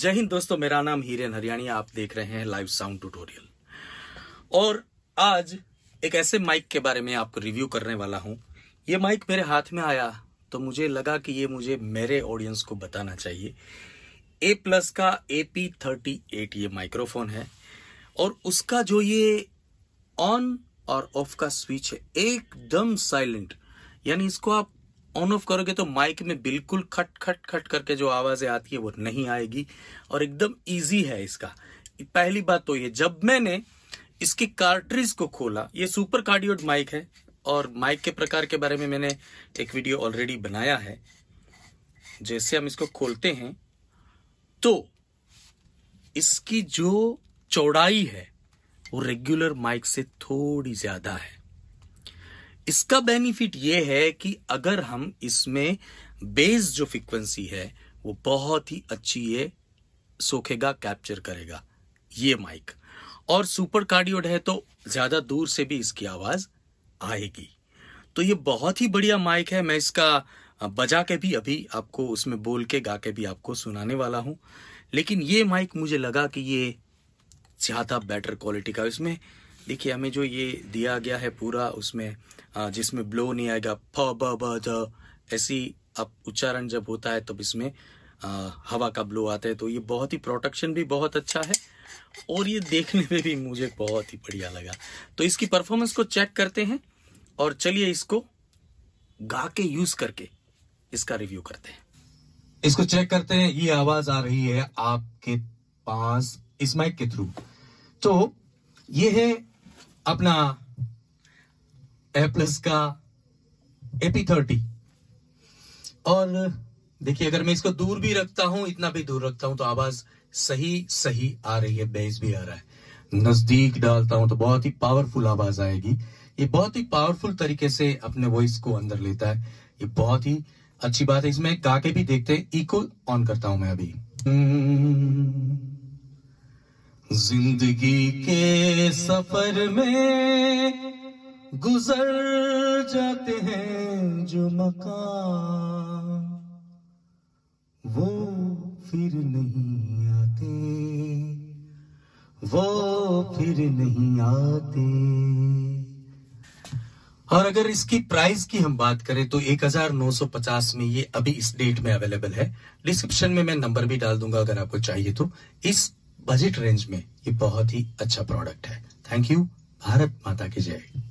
जय हिंद दोस्तों मेरा नाम हीरेन हरियाणी आप देख रहे हैं लाइव साउंड ट्यूटोरियल और आज एक ऐसे माइक के बारे में आपको रिव्यू करने वाला हूं ये माइक मेरे हाथ में आया तो मुझे लगा कि ये मुझे मेरे ऑडियंस को बताना चाहिए ए प्लस का ए पी थर्टी एट ये माइक्रोफोन है और उसका जो ये ऑन और ऑफ का स्विच है एकदम साइलेंट यानी इसको आप ऑन ऑफ करोगे तो माइक में बिल्कुल खट खट खट करके जो आवाज़ें आती है वो नहीं आएगी और एकदम इजी है इसका पहली बात तो ये जब मैंने इसके कार्ट्रिज को खोला ये सुपर कार्डियोड माइक है और माइक के प्रकार के बारे में मैंने एक वीडियो ऑलरेडी बनाया है जैसे हम इसको खोलते हैं तो इसकी जो चौड़ाई है वो रेगुलर माइक से थोड़ी ज्यादा है इसका बेनिफिट ये है कि अगर हम इसमें बेस जो फ्रिक्वेंसी है वो बहुत ही अच्छी ये सोखेगा कैप्चर करेगा ये माइक और सुपर कार्डियोड है तो ज़्यादा दूर से भी इसकी आवाज़ आएगी तो ये बहुत ही बढ़िया माइक है मैं इसका बजा के भी अभी आपको उसमें बोल के गा के भी आपको सुनाने वाला हूं लेकिन ये माइक मुझे लगा कि ये ज़्यादा बेटर क्वालिटी का इसमें देखिए हमें जो ये दिया गया है पूरा उसमें जिसमें ब्लो नहीं आएगा फ ब ऐसी अब उच्चारण जब होता है तब इसमें हवा का ब्लो आता है तो ये बहुत ही प्रोटेक्शन भी बहुत अच्छा है और ये देखने में भी मुझे बहुत ही बढ़िया लगा तो इसकी परफॉर्मेंस को चेक करते हैं और चलिए इसको गा के यूज करके इसका रिव्यू करते हैं इसको चेक करते हैं ये आवाज आ रही है आपके पास इस माइक के थ्रू तो ये है अपना ए प्लस का एपी थर्टी और देखिए अगर मैं इसको दूर भी रखता हूं इतना भी दूर रखता हूं तो आवाज सही सही आ रही है बेस भी आ रहा है नजदीक डालता हूं तो बहुत ही पावरफुल आवाज आएगी ये बहुत ही पावरफुल तरीके से अपने वॉइस को अंदर लेता है ये बहुत ही अच्छी बात है इसमें गा के भी देखते हैं इको ऑन करता हूं मैं अभी जिंदगी के सफर में गुजर जाते हैं जो मकान वो फिर नहीं आते वो फिर नहीं आते और अगर इसकी प्राइस की हम बात करें तो 1950 में ये अभी इस डेट में अवेलेबल है डिस्क्रिप्शन में मैं नंबर भी डाल दूंगा अगर आपको चाहिए तो इस बजट रेंज में ये बहुत ही अच्छा प्रोडक्ट है थैंक यू भारत माता की जय